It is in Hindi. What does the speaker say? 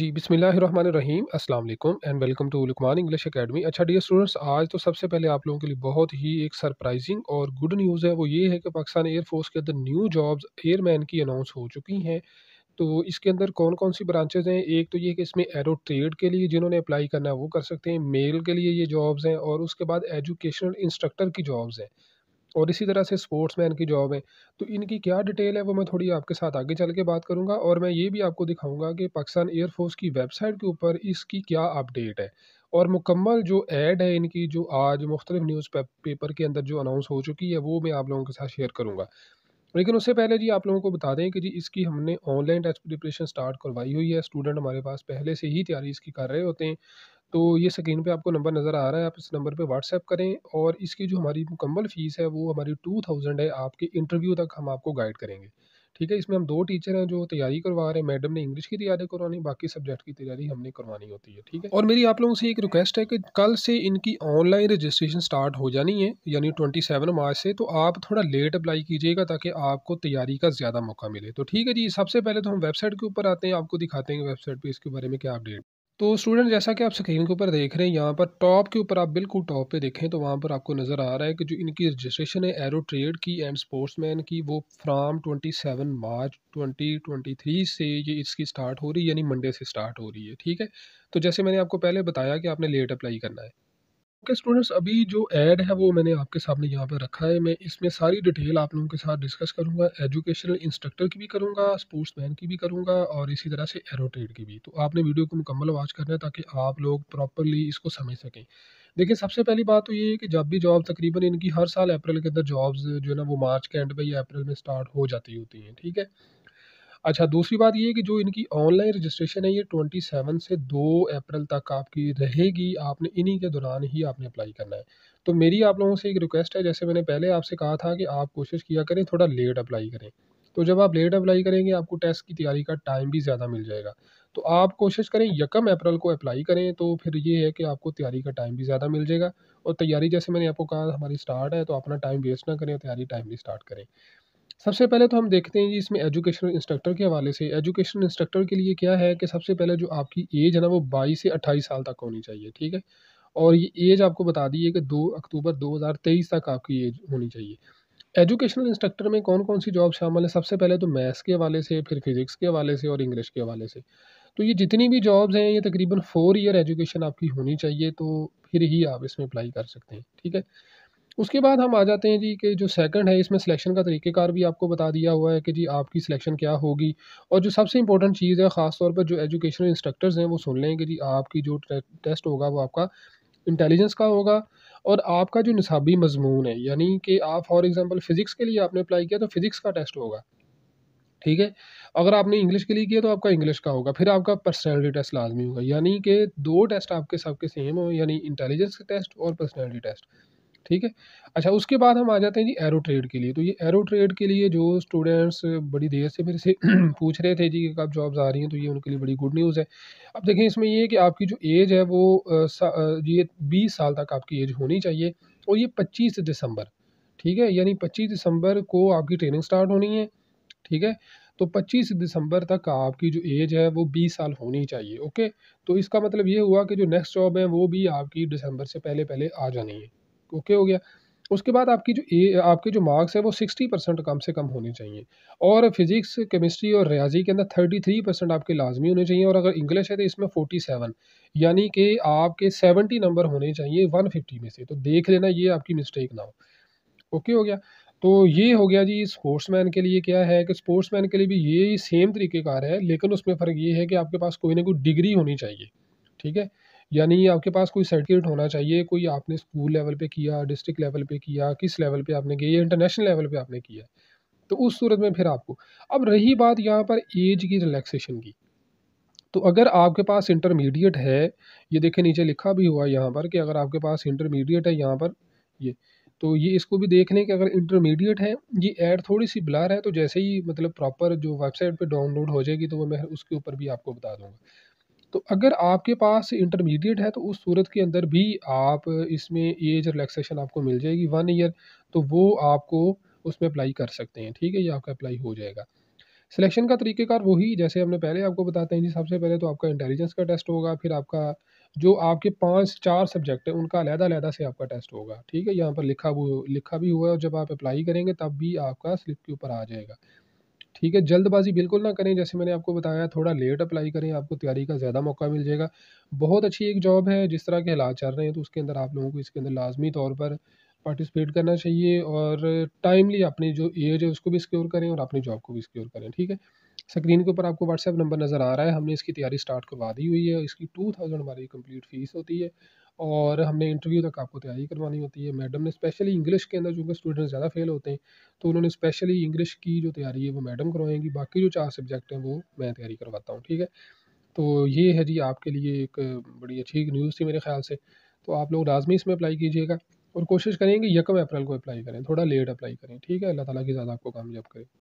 जी बिसमीम अस्सलाम वालेकुम and welcome to Lukman English academy अच्छा डियर स्टूडेंट्स आज तो सबसे पहले आप लोगों के लिए बहुत ही एक सरप्राइजिंग और गुड न्यूज़ है वो ये है कि पाकिस्तान एयरफोर्स के अंदर न्यू जॉब्स एयरमैन की अनाउंस हो चुकी हैं तो इसके अंदर कौन कौन सी ब्रांचेज़ हैं एक तो ये कि इसमें एरो ट्रेड के लिए जिन्होंने अप्लाई करना है वो कर सकते हैं मेल के लिए ये जॉब्स हैं और उसके बाद एजुकेशनल इंस्ट्रक्टर की जॉब्स हैं और इसी तरह से स्पोर्ट्समैन की जॉब है तो इनकी क्या डिटेल है वो मैं थोड़ी आपके साथ आगे चल के बात करूँगा और मैं ये भी आपको दिखाऊँगा कि पाकिस्तान एयरफोर्स की वेबसाइट के ऊपर इसकी क्या अपडेट है और मुकम्मल जो एड है इनकी जो आज मुख्तलिफ न्यूज़ पेपर के अंदर जो अनाउंस हो चुकी है वो मैं आप लोगों के साथ शेयर करूँगा लेकिन उससे पहले जी आप लोगों को बता दें कि जी इसकी हमने ऑनलाइन टेस्ट प्रिपरेशन स्टार्ट करवाई हुई है स्टूडेंट हमारे पास पहले से ही तैयारी इसकी कर रहे होते हैं तो ये स्क्रीन पे आपको नंबर नज़र आ रहा है आप इस नंबर पे व्हाट्सएप करें और इसकी जो हमारी मुकम्मल फ़ीस है वो हमारी टू थाउजेंड है आपके इंटरव्यू तक हम आपको गाइड करेंगे ठीक है इसमें हम दो टीचर हैं जो तैयारी करवा रहे हैं मैडम ने इंग्लिश की तैयारी करवानी बाकी सब्जेक्ट की तैयारी हमने करवानी होती है ठीक है और मेरी आप लोगों से एक रिक्वेस्ट है कि कल से इनकी ऑनलाइन रजिस्ट्रेशन स्टार्ट हो जानी है यानी ट्वेंटी सेवन मार्च से तो आप थोड़ा लेट अप्लाई कीजिएगा ताकि आपको तैयारी का ज़्यादा मौका मिले तो ठीक है जी सबसे पहले तो हम वेबसाइट के ऊपर आते हैं आपको दिखाते हैं वेबसाइट पर इसके बारे में क्या अपडेट तो स्टूडेंट जैसा कि आप स्क्रीन के ऊपर देख रहे हैं यहाँ पर टॉप के ऊपर आप बिल्कुल टॉप पे देखें तो वहाँ पर आपको नज़र आ रहा है कि जो इनकी रजिस्ट्रेशन है एरो ट्रेड की एंड स्पोर्ट्समैन की वो फ्राम 27 मार्च 2023 से ये इसकी स्टार्ट हो रही है यानी मंडे से स्टार्ट हो रही है ठीक है तो जैसे मैंने आपको पहले बताया कि आपने लेट अप्लाई करना है ओके स्टूडेंट्स अभी जो ऐड है वो मैंने आपके सामने यहाँ पे रखा है मैं इसमें सारी डिटेल आप लोगों के साथ डिस्कस करूँगा एजुकेशनल इंस्ट्रक्टर की भी करूँगा स्पोर्ट्समैन की भी करूँगा और इसी तरह से एरोटेड की भी तो आपने वीडियो को मुकम्मल वॉच करना है ताकि आप लोग प्रॉपरली इसको समझ सकें देखिए सबसे पहली बात तो ये है कि जब भी जॉब तकरीबन इनकी हर साल अप्रैल के अंदर जॉब्स जो है ना वो मार्च के एंड पर या अप्रैल में स्टार्ट हो जाती होती हैं ठीक है अच्छा दूसरी बात ये है कि जो इनकी ऑनलाइन रजिस्ट्रेशन है ये ट्वेंटी सेवन से दो अप्रैल तक आपकी रहेगी आपने इन्हीं के दौरान ही आपने अप्लाई करना है तो मेरी आप लोगों से एक रिक्वेस्ट है जैसे मैंने पहले आपसे कहा था कि आप कोशिश किया करें थोड़ा लेट अप्लाई करें तो जब आप लेट अप्लाई करेंगे आपको टेस्ट की तैयारी का टाइम भी ज़्यादा मिल जाएगा तो आप कोशिश करें यकम अप्रैल को अप्लाई करें तो फिर ये है कि आपको तैयारी का टाइम भी ज़्यादा मिल जाएगा और तैयारी जैसे मैंने आपको कहा हमारी स्टार्ट है तो अपना टाइम वेस्ट ना करें तैयारी टाइमली स्टार्ट करें सबसे पहले तो हम देखते हैं जी इसमें एजुकेशनल इंस्ट्रक्टर के हवाले से एजुकेशनल इंस्ट्रक्टर के लिए क्या है कि सबसे पहले जो आपकी एज है ना वो बाईस से अट्ठाईस साल तक होनी चाहिए ठीक है और ये एज आपको बता दी है कि दो अक्टूबर 2023 तक आपकी एज होनी चाहिए एजुकेशनल इंस्ट्रक्टर में कौन कौन सी जॉब शामिल है सबसे पहले तो मैथ्स के हवाले से फिर फिज़िक्स के हवाले से और इंग्लिश के हवाले से तो ये जितनी भी जॉब्स हैं ये तकरीबन फ़ोर ईयर एजुकेशन आपकी होनी चाहिए तो फिर ही आप इसमें अप्लाई कर सकते हैं ठीक है उसके बाद हम आ जाते हैं जी कि जो सेकंड है इसमें सिलेक्शन का तरीक़ेकार भी आपको बता दिया हुआ है कि जी आपकी सिलेक्शन क्या होगी और जो सबसे इंपॉर्टेंट चीज़ है ख़ास तौर पर जो एजुकेशनल इंस्ट्रक्टर्स हैं वो सुन लें कि जी आपकी जो टेस्ट होगा वो आपका इंटेलिजेंस का होगा और आपका जो निसाबी मजमून है यानी कि आप फॉर एग्ज़ाम्पल फ़िज़िक्स के लिए आपने अप्लाई किया तो फ़िज़िक्स का टेस्ट होगा ठीक है अगर आपने इंग्लिश के लिए किया तो आपका इंग्लिश का होगा फिर आपका पर्सनैलिटी टेस्ट लाजमी होगा यानी कि दो टेस्ट आपके सबके सेम हो यानी इंटेलिजेंस टेस्ट और पर्सनैलिटी टेस्ट ठीक है अच्छा उसके बाद हम आ जाते हैं जी एरो ट्रेड के लिए तो ये एरो ट्रेड के लिए जो स्टूडेंट्स बड़ी देर से मेरे से पूछ रहे थे जी कब जॉब्स आ रही हैं तो ये उनके लिए बड़ी गुड न्यूज़ है अब देखें इसमें ये है कि आपकी जो एज है वो ये बीस साल तक आपकी एज होनी चाहिए और ये पच्चीस दिसंबर ठीक है यानी पच्चीस दिसंबर को आपकी ट्रेनिंग स्टार्ट होनी है ठीक है तो 25 दिसंबर तक आपकी जो एज है वो 20 साल होनी चाहिए ओके तो इसका मतलब ये हुआ कि जो नेक्स्ट जॉब है वो भी आपकी दिसंबर से पहले पहले आ जानी है ओके हो गया उसके बाद आपकी जो ए आपके जो मार्क्स है वो सिक्सटी परसेंट कम से कम होने चाहिए और फिजिक्स केमिस्ट्री और रियाजी के अंदर थर्टी थ्री परसेंट आपके लाजमी होने चाहिए और अगर इंग्लिश है तो इसमें फोर्टी सेवन यानी कि आपके सेवेंटी नंबर होने चाहिए वन फिफ्टी में से तो देख लेना ये आपकी मिस्टेक ना हो ओके हो गया तो ये हो गया जी मैन के लिए क्या है कि मैन के लिए भी ये सेम तरीक़ेकार है लेकिन उसमें फ़र्क ये है कि आपके पास कोई ना कोई डिग्री होनी चाहिए ठीक है यानी आपके पास कोई सर्टिफिकेट होना चाहिए कोई आपने स्कूल लेवल पे किया डिस्ट्रिक्ट लेवल पे किया किस लेवल पे आपने किया इंटरनेशनल लेवल पे आपने किया तो उस सूरत में फिर आपको अब रही बात यहाँ पर एज की रिलैक्सेशन की तो अगर आपके पास इंटरमीडिएट है ये देखें नीचे लिखा भी हुआ है यहाँ पर कि अगर आपके पास इंटरमीडिएट है यहाँ पर ये तो ये इसको भी देख लें कि अगर इंटरमीडिएट है ये ऐड थोड़ी सी ब्लर है तो जैसे ही मतलब प्रॉपर जो वेबसाइट पे डाउनलोड हो जाएगी तो वो मैं उसके ऊपर भी आपको बता दूंगा तो अगर आपके पास इंटरमीडिएट है तो उस सूरत के अंदर भी आप इसमें एज रिलैक्सेशन आपको मिल जाएगी वन ईयर तो वो आपको उसमें अप्लाई कर सकते हैं ठीक है ये आपका अप्लाई हो जाएगा सिलेक्शन का तरीक़ेकार वही जैसे हमने पहले आपको बताते हैं जी सबसे पहले तो आपका इंटेलिजेंस का टेस्ट होगा फिर आपका जो आपके पाँच चार सब्जेक्ट हैं उनका अलहदा अलहदा से आपका टेस्ट होगा ठीक है यहाँ पर लिखा लिखा भी हुआ है और जब आप अप्लाई करेंगे तब भी आपका स्लिप के ऊपर आ जाएगा ठीक है जल्दबाजी बिल्कुल ना करें जैसे मैंने आपको बताया थोड़ा लेट अप्लाई करें आपको तैयारी का ज़्यादा मौका मिल जाएगा बहुत अच्छी एक जॉब है जिस तरह के हालात चल रहे हैं तो उसके अंदर आप लोगों को इसके अंदर लाजमी तौर पर पार्टिसिपेट करना चाहिए और टाइमली अपनी जो एज है उसको भी सिक्योर करें और अपनी जॉब को भी सिक्योर करें ठीक है स्क्रीन के ऊपर आपको व्हाट्सएप नंबर नज़र आ रहा है हमने इसकी तैयारी स्टार्ट करवा दी हुई है इसकी टू थाउजेंड हमारी कंप्लीट फ़ीस होती है और हमने इंटरव्यू तक आपको तैयारी करवानी होती है मैडम ने स्पेशली इंग्लिश के अंदर चूँकि स्टूडेंट्स ज़्यादा फेल होते हैं तो उन्होंने स्पेशली इंग्लिश की जो तैयारी है वो मैडम करवाएंगी बाकी जो चार सब्जेक्ट हैं वो मैं तैयारी करवाता हूँ ठीक है तो ये है जी आपके लिए एक बड़ी अच्छी न्यूज़ थी मेरे ख्याल से तो आप लोग लाजमी इसमें अप्लाई कीजिएगा और कोशिश करेंगे यकम अप्रैल को अप्लाई करें थोड़ा लेट अप्लाई करें ठीक है अल्लाह ताला की ज़्यादा आपको कामयाब करें